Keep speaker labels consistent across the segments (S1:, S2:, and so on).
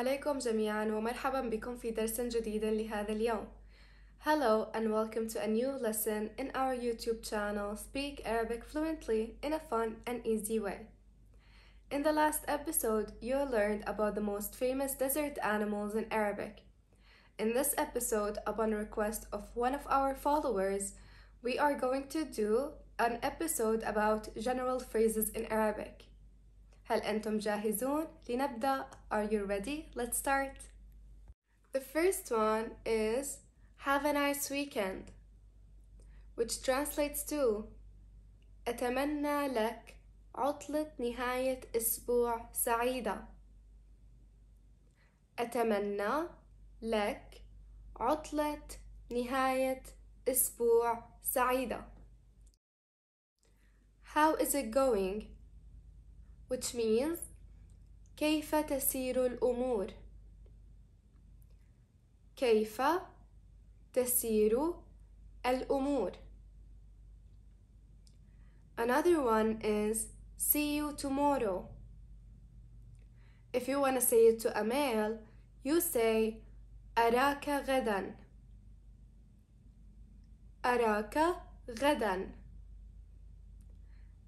S1: عليكم جميعا ومرحبا بكم في درس جديد لهذا اليوم. Hello and welcome to a new lesson in our YouTube channel Speak Arabic Fluently in a Fun and Easy Way. In the last episode, you learned about the most famous desert animals in Arabic. In this episode, upon request of one of our followers, we are going to do an episode about general phrases in Arabic. هل أنتم جاهزون؟ لنبدأ. Are you ready? Let's start. The first one is Have a nice weekend, which translates to أتمنى لك عطلة نهاية أسبوع سعيدة. أتمنى لك عطلة نهاية أسبوع سعيدة. How is it going? which means كيف تسير الأمور كيف تسير الأمور Another one is see you tomorrow. If you want to say it to a male, you say أراك غدا أراك غدا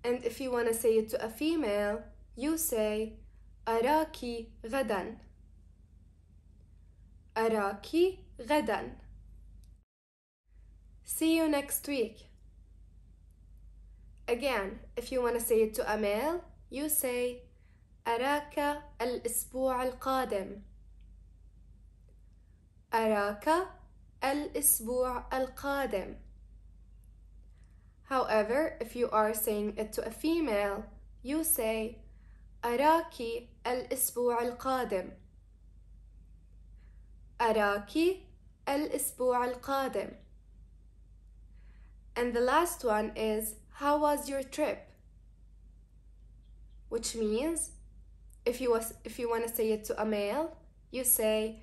S1: And if you want to say it to a female, you say Araki غدا Araki غدا See you next week Again, if you want to say it to a male, you say أراك الأسبوع القادم أراك الأسبوع القادم However, if you are saying it to a female, you say أراك الأسبوع القادم أراك الأسبوع القادم And the last one is how was your trip? Which means if you was, if you want to say it to a male, you say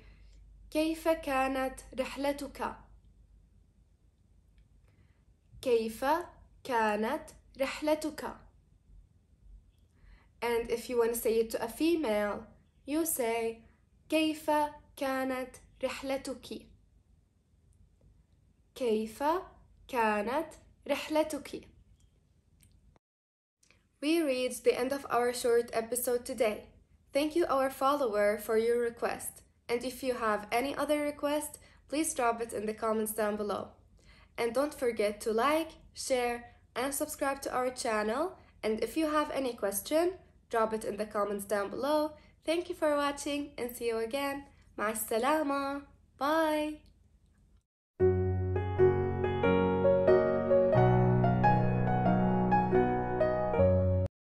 S1: كيف كانت رحلتك؟ كيف كانت رحلتك؟ And if you want to say it to a female, you say كيف كانت رحلتك كيف كانت رحلتك We reached the end of our short episode today. Thank you our follower for your request. And if you have any other request, please drop it in the comments down below. And don't forget to like, share, and subscribe to our channel. And if you have any question, Drop it in the comments down below. Thank you for watching and see you again. Ma salama. Bye.